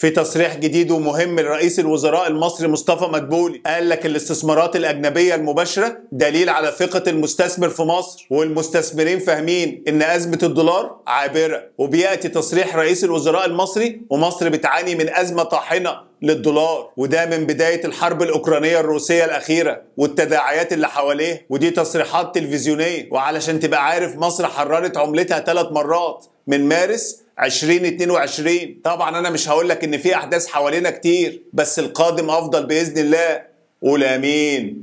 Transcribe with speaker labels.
Speaker 1: في تصريح جديد ومهم لرئيس الوزراء المصري مصطفى مدبولي قال لك الاستثمارات الأجنبية المباشرة دليل على ثقة المستثمر في مصر والمستثمرين فاهمين إن أزمة الدولار عابرة وبيأتي تصريح رئيس الوزراء المصري ومصر بتعاني من أزمة طاحنة للدولار وده من بداية الحرب الأوكرانية الروسية الأخيرة والتداعيات اللي حواليه ودي تصريحات تلفزيونية وعلشان تبقى عارف مصر حررت عملتها ثلاث مرات من مارس 2022 طبعا انا مش هقول لك ان في احداث حوالينا كتير بس القادم افضل باذن الله قول امين